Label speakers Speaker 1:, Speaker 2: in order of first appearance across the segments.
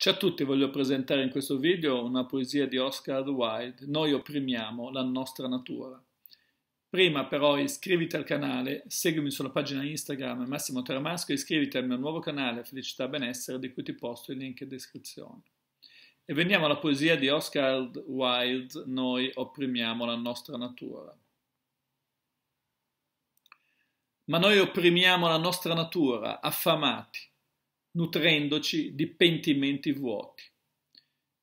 Speaker 1: Ciao a tutti, voglio presentare in questo video una poesia di Oscar Wilde, Noi opprimiamo la nostra natura. Prima però iscriviti al canale, seguimi sulla pagina Instagram Massimo Teramasco e iscriviti al mio nuovo canale Felicità Benessere di cui ti posto il link in descrizione. E veniamo alla poesia di Oscar Wilde, Noi opprimiamo la nostra natura. Ma noi opprimiamo la nostra natura, affamati, nutrendoci di pentimenti vuoti.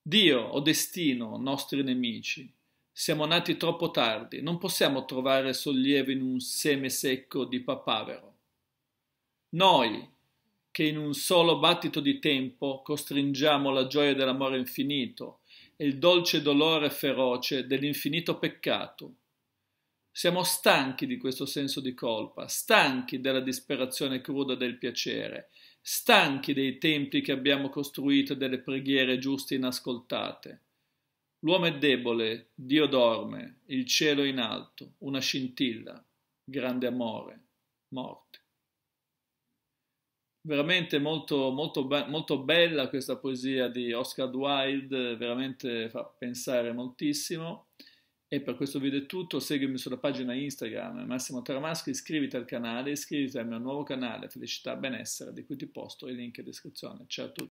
Speaker 1: Dio o destino, nostri nemici, siamo nati troppo tardi, non possiamo trovare sollievo in un seme secco di papavero. Noi, che in un solo battito di tempo costringiamo la gioia dell'amore infinito e il dolce dolore feroce dell'infinito peccato, siamo stanchi di questo senso di colpa, stanchi della disperazione cruda del piacere, stanchi dei templi che abbiamo costruito e delle preghiere giuste inascoltate. L'uomo è debole, Dio dorme, il cielo in alto, una scintilla, grande amore, morte. Veramente molto, molto, be- molto bella questa poesia di Oscar Wilde, veramente fa pensare moltissimo. E per questo video è tutto, seguimi sulla pagina Instagram Massimo Taramasco, iscriviti al canale, iscriviti al mio nuovo canale Felicità Benessere di cui ti posto i link in descrizione. Ciao a tutti!